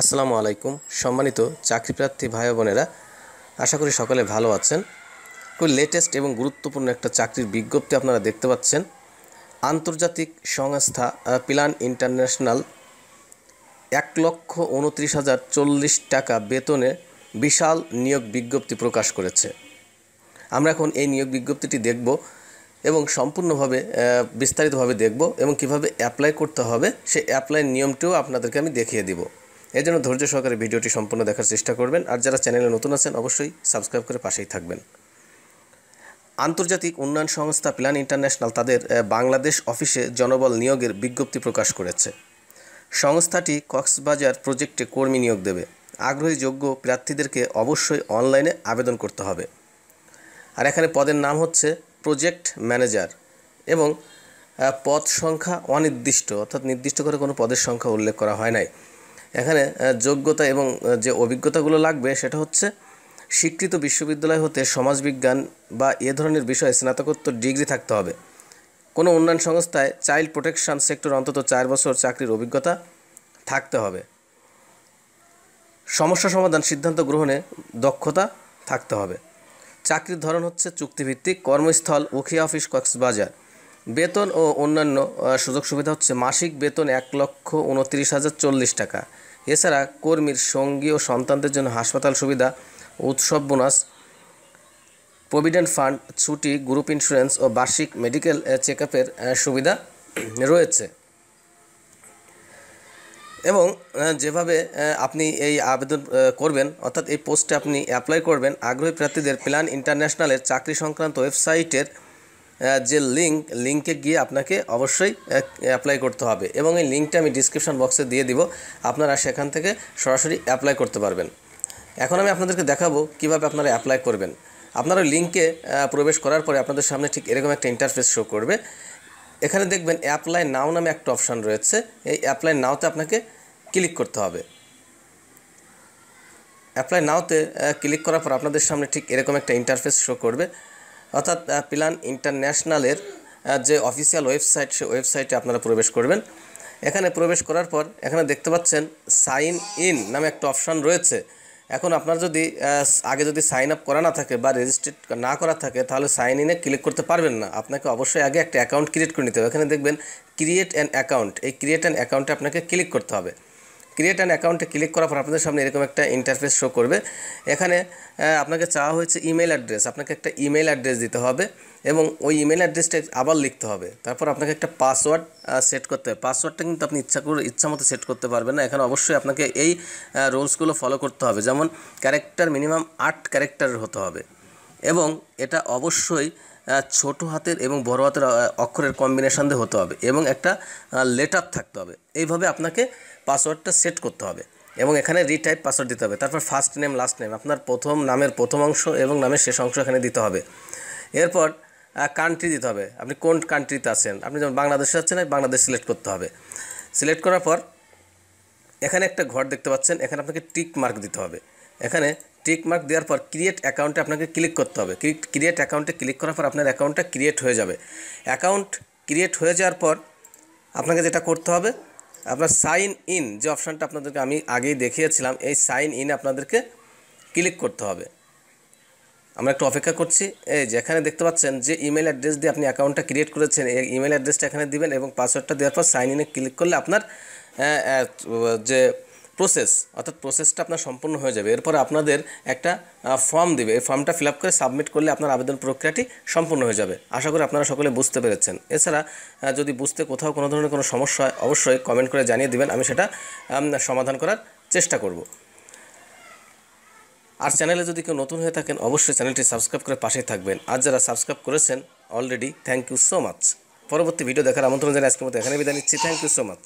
আসসালামু আলাইকুম সম্মানিত চাকরিপ্রার্থী ভাই বোনেরা আশা করি সকলে ভালো আছেন খুব লেটেস্ট এবং গুরুত্বপূর্ণ একটা চাকরির বিজ্ঞপ্তি আপনারা দেখতে পাচ্ছেন আন্তর্জাতিক সংস্থা প্লান ইন্টারন্যাশনাল এক লক্ষ উনত্রিশ হাজার চল্লিশ টাকা বেতনে বিশাল নিয়োগ বিজ্ঞপ্তি প্রকাশ করেছে আমরা এখন এই নিয়োগ বিজ্ঞপ্তিটি দেখব এবং সম্পূর্ণভাবে বিস্তারিতভাবে দেখব এবং কিভাবে অ্যাপ্লাই করতে হবে সে অ্যাপ্লাই নিয়মটিও আপনাদেরকে আমি দেখিয়ে দিব এই জন্য ধৈর্য সহকারে ভিডিওটি সম্পূর্ণ দেখার চেষ্টা করবেন আর যারা চ্যানেলে নতুন আছেন অবশ্যই সাবস্ক্রাইব করে পাশেই থাকবেন আন্তর্জাতিক উন্নয়ন সংস্থা প্ল্যান ইন্টারন্যাশনাল তাদের বাংলাদেশ অফিসে জনবল নিয়োগের বিজ্ঞপ্তি প্রকাশ করেছে সংস্থাটি কক্সবাজার প্রজেক্টে কর্মী নিয়োগ দেবে আগ্রহী যোগ্য প্রার্থীদেরকে অবশ্যই অনলাইনে আবেদন করতে হবে আর এখানে পদের নাম হচ্ছে প্রজেক্ট ম্যানেজার এবং পদ সংখ্যা অনির্দিষ্ট অর্থাৎ নির্দিষ্ট করে কোনো পদের সংখ্যা উল্লেখ করা হয় নাই এখানে যোগ্যতা এবং যে অভিজ্ঞতাগুলো লাগবে সেটা হচ্ছে স্বীকৃত বিশ্ববিদ্যালয় হতে সমাজবিজ্ঞান বা এ ধরনের বিষয়ে স্নাতকোত্তর ডিগ্রি থাকতে হবে কোনো উন্নয়ন সংস্থায় চাইল্ড প্রোটেকশন সেক্টর অন্তত চার বছর চাকরির অভিজ্ঞতা থাকতে হবে সমস্যা সমাধান সিদ্ধান্ত গ্রহণে দক্ষতা থাকতে হবে চাকরির ধরন হচ্ছে চুক্তিভিত্তিক কর্মস্থল উখিয়া অফিস কক্সবাজার বেতন ও অন্যান্য সুযোগ সুবিধা হচ্ছে মাসিক বেতন এক লক্ষ উনত্রিশ হাজার চল্লিশ টাকা এছাড়া কর্মীর সঙ্গী ও সন্তানদের জন্য হাসপাতাল সুবিধা উৎসব বোনাস প্রভিডেন্ট ফান্ড ছুটি গ্রুপ ইন্স্যুরেন্স ও বার্ষিক মেডিকেল চেক আপের সুবিধা রয়েছে এবং যেভাবে আপনি এই আবেদন করবেন অর্থাৎ এই পোস্টে আপনি অ্যাপ্লাই করবেন আগ্রহী প্রার্থীদের প্ল্যান ইন্টারন্যাশনালের চাকরি সংক্রান্ত ওয়েবসাইটের যে লিঙ্ক লিঙ্কে গিয়ে আপনাকে অবশ্যই অ্যাপ্লাই করতে হবে এবং এই লিঙ্কটা আমি ডিসক্রিপশান বক্সে দিয়ে দিব আপনারা সেখান থেকে সরাসরি অ্যাপ্লাই করতে পারবেন এখন আমি আপনাদেরকে দেখাবো কিভাবে আপনারা অ্যাপ্লাই করবেন আপনারা লিঙ্কে প্রবেশ করার পরে আপনাদের সামনে ঠিক এরকম একটা ইন্টারফেস শো করবে এখানে দেখবেন অ্যাপ্লাই নাও নামে একটা অপশান রয়েছে এই অ্যাপ্লাই নাওতে আপনাকে ক্লিক করতে হবে অ্যাপ্লাই নাওতে ক্লিক করার পর আপনাদের সামনে ঠিক এরকম একটা ইন্টারফেস শো করবে অর্থাৎ প্লান ইন্টারন্যাশনালের যে অফিসিয়াল ওয়েবসাইট সে ওয়েবসাইটে আপনারা প্রবেশ করবেন এখানে প্রবেশ করার পর এখানে দেখতে পাচ্ছেন সাইন ইন নামে একটা অপশান রয়েছে এখন আপনার যদি আগে যদি সাইন আপ করা না থাকে বা রেজিস্টার না করা থাকে তাহলে সাইন ইনে ক্লিক করতে পারবেন না আপনাকে অবশ্যই আগে একটা অ্যাকাউন্ট ক্রিয়েট করে নিতে হবে এখানে দেখবেন ক্রিয়েট অ্যান অ্যাকাউন্ট এই ক্রিয়েট অ্যান অ্যাকাউন্টে আপনাকে ক্লিক করতে হবে ক্রিয়েট অ্যান অ্যাকাউন্টে ক্লিক করার পর আপনাদের সামনে এরকম একটা ইন্টারফেস শো করবে এখানে আপনাকে চাওয়া হয়েছে ইমেল অ্যাড্রেস আপনাকে একটা ইমেল অ্যাড্রেস দিতে হবে এবং ওই ইমেল অ্যাড্রেসটা আবার লিখতে হবে তারপর আপনাকে একটা পাসওয়ার্ড সেট করতে হবে পাসওয়ার্ডটা কিন্তু আপনি ইচ্ছা করে ইচ্ছা মতো সেট করতে পারবেন না এখানে অবশ্যই আপনাকে এই রুলসগুলো ফলো করতে হবে যেমন ক্যারেক্টার মিনিমাম আট ক্যারেক্টার হতে হবে এবং এটা অবশ্যই ছোট হাতের এবং বড় হাতের অক্ষরের কম্বিনেশান দিয়ে হতে হবে এবং একটা লেটার থাকতে হবে এইভাবে আপনাকে পাসওয়ার্ডটা সেট করতে হবে এবং এখানে রিটাইপ পাসওয়ার্ড দিতে হবে তারপর ফার্স্ট নেম লাস্ট নেম আপনার প্রথম নামের প্রথম অংশ এবং নামের শেষ অংশ এখানে দিতে হবে এরপর কান্ট্রি দিতে হবে আপনি কোন কান্ট্রিতে আছেন আপনি যেমন বাংলাদেশে আছেন বাংলাদেশ সিলেক্ট করতে হবে সিলেক্ট করার পর এখানে একটা ঘর দেখতে পাচ্ছেন এখানে আপনাকে টিক মার্ক দিতে হবে এখানে টিক মার্ক দেওয়ার পর ক্রিয়েট অ্যাকাউন্টে আপনাকে ক্লিক করতে হবে ক্রিয়েট অ্যাকাউন্টে ক্লিক করার পর আপনার অ্যাকাউন্টটা ক্রিয়েট হয়ে যাবে অ্যাকাউন্ট ক্রিয়েট হয়ে যাওয়ার পর আপনাকে যেটা করতে হবে আপনার সাইন ইন যে অপশানটা আপনাদেরকে আমি আগেই দেখিয়েছিলাম এই সাইন ইন আপনাদেরকে ক্লিক করতে হবে আমরা একটু অপেক্ষা করছি এই যে এখানে দেখতে পাচ্ছেন যে ইমেল অ্যাড্রেস দিয়ে আপনি অ্যাকাউন্টটা ক্রিয়েট করেছেন এই ইমেল অ্যাড্রেসটা এখানে দিবেন এবং পাসওয়ার্ডটা দেওয়ার পর সাইন ইনে ক্লিক করলে আপনার যে প্রসেস অর্থাৎ প্রসেসটা আপনার সম্পূর্ণ হয়ে যাবে এরপরে আপনাদের একটা ফর্ম দেবে এই ফর্মটা ফিল করে সাবমিট করলে আপনার আবেদন প্রক্রিয়াটি সম্পূর্ণ হয়ে যাবে আশা করি আপনারা সকলে বুঝতে পেরেছেন এছাড়া যদি বুঝতে কোথাও কোনো ধরনের কোনো সমস্যা হয় অবশ্যই কমেন্ট করে জানিয়ে দেবেন আমি সেটা সমাধান করার চেষ্টা করব আর চ্যানেলে যদি কেউ নতুন হয়ে থাকেন অবশ্যই চ্যানেলটি সাবস্ক্রাইব করে পাশে থাকবেন আর যারা সাবস্ক্রাইব করেছেন already thank you so much পরবর্তী ভিডিও দেখার আমন্ত্রণ জানিয়ে আজকের মতো এখানে বিদায় নিচ্ছি থ্যাংক ইউ সো মাচ